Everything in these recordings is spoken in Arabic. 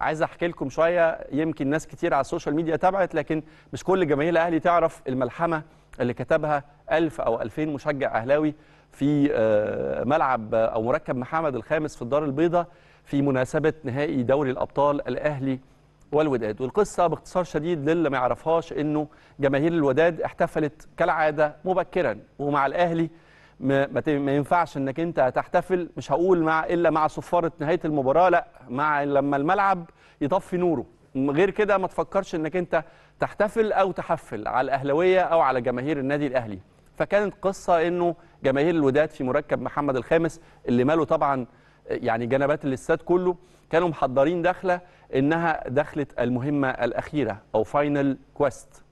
عايز احكي لكم شويه يمكن ناس كتير على السوشيال ميديا تابعت لكن مش كل جماهير الاهلي تعرف الملحمه اللي كتبها 1000 أو 2000 مشجع أهلاوي في آه، ملعب أو مركب محمد الخامس في الدار البيضاء في مناسبة نهائي دوري الأبطال الأهلي والوداد والقصة باختصار شديد للي ما يعرفهاش أنه جماهير الوداد احتفلت كالعادة مبكرا ومع الأهلي ما, ما ينفعش انك انت تحتفل مش هقول مع الا مع صفاره نهايه المباراه لا مع لما الملعب يطفي نوره غير كده ما تفكرش انك انت تحتفل او تحفل على الاهلاويه او على جماهير النادي الاهلي فكانت قصه انه جماهير الوداد في مركب محمد الخامس اللي ماله طبعا يعني جنبات الاستاد كله كانوا محضرين دخله انها دخله المهمه الاخيره او فاينل كويست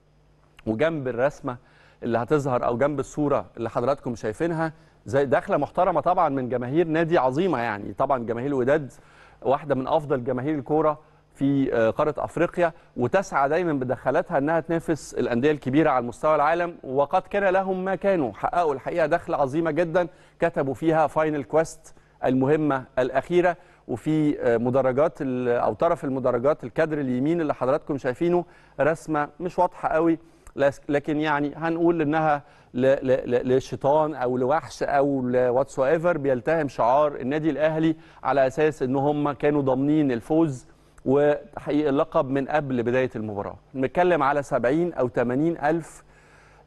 وجنب الرسمه اللي هتظهر او جنب الصوره اللي حضراتكم شايفينها زي دخله محترمه طبعا من جماهير نادي عظيمه يعني طبعا جماهير الوداد واحده من افضل جماهير الكوره في آه، قاره افريقيا وتسعى دايما بدخلاتها انها تنافس الانديه الكبيره على مستوى العالم وقد كان لهم ما كانوا حققوا الحقيقه دخله عظيمه جدا كتبوا فيها فاينل كويست المهمه الاخيره وفي آه، مدرجات او طرف المدرجات الكادر اليمين اللي حضراتكم شايفينه رسمه مش واضحه قوي لكن يعني هنقول انها لشيطان او لوحش او لواتس ايفر بيلتهم شعار النادي الاهلي على اساس ان هم كانوا ضامنين الفوز وتحقيق اللقب من قبل بدايه المباراه بنتكلم على 70 او 80 الف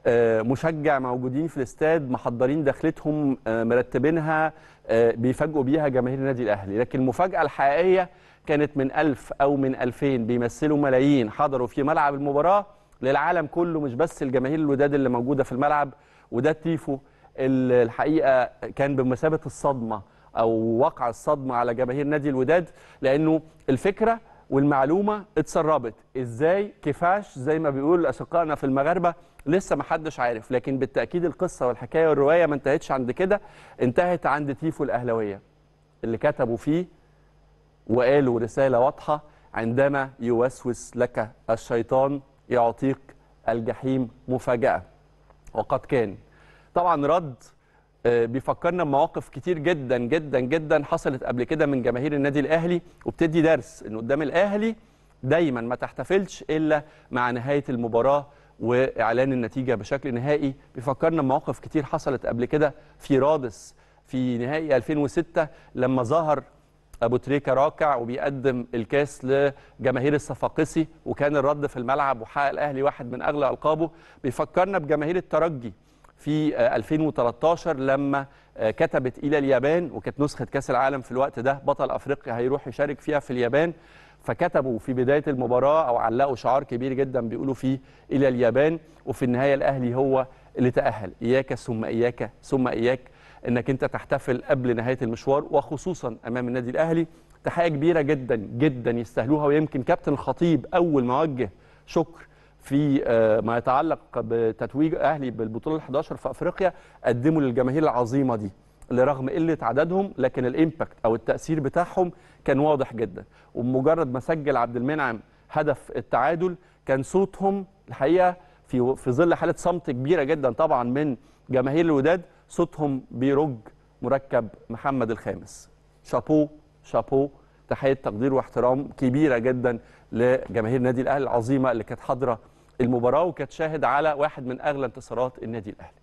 آه، مشجع موجودين في الاستاد محضرين دخلتهم آه، مرتبينها آه، بيفاجئوا بيها جماهير النادي الاهلي لكن المفاجاه الحقيقيه كانت من 1000 او من 2000 بيمثلوا ملايين حضروا في ملعب المباراه للعالم كله مش بس الجماهير الوداد اللي موجوده في الملعب وده التيفو الحقيقه كان بمثابه الصدمه او وقع الصدمه على جماهير نادي الوداد لانه الفكره والمعلومه اتسربت ازاي كيفاش زي ما بيقول اشقائنا في المغاربه لسه ما حدش عارف لكن بالتاكيد القصه والحكايه والروايه ما انتهتش عند كده انتهت عند تيفو الاهلاويه اللي كتبوا فيه وقالوا رساله واضحه عندما يوسوس لك الشيطان يعطيك الجحيم مفاجأة وقد كان طبعا رد آه، بيفكرنا بمواقف كتير جدا جدا جدا حصلت قبل كده من جماهير النادي الاهلي وبتدي درس ان قدام الاهلي دايما ما تحتفلش الا مع نهايه المباراه واعلان النتيجه بشكل نهائي بيفكرنا بمواقف كتير حصلت قبل كده في رادس في نهائي 2006 لما ظهر ابو تريكه راكع وبيقدم الكاس لجماهير الصفاقسي وكان الرد في الملعب وحقق الاهلي واحد من اغلى القابه بيفكرنا بجماهير الترجي في 2013 آه، لما آه، كتبت الى اليابان وكانت نسخه كاس العالم في الوقت ده بطل افريقيا هيروح يشارك فيها في اليابان فكتبوا في بدايه المباراه او علقوا شعار كبير جدا بيقولوا فيه الى اليابان وفي النهايه الاهلي هو اللي تاهل اياك ثم اياك ثم اياك انك انت تحتفل قبل نهايه المشوار وخصوصا امام النادي الاهلي تحيه كبيره جدا جدا يستاهلوها ويمكن كابتن الخطيب اول ما وجه شكر في آه، ما يتعلق بتتويج اهلي بالبطوله ال11 في افريقيا قدموا للجماهير العظيمه دي لرغم قله عددهم لكن الامباكت او التاثير بتاعهم كان واضح جدا ومجرد ما سجل عبد المنعم هدف التعادل كان صوتهم الحقيقه في في ظل حاله صمت كبيره جدا طبعا من جماهير الوداد صوتهم بيرج مركب محمد الخامس شابو شابو تحيه تقدير واحترام كبيره جدا لجماهير النادي الاهلي العظيمه اللي كانت حاضره المباراه وكانت شاهد على واحد من اغلى انتصارات النادي الاهلي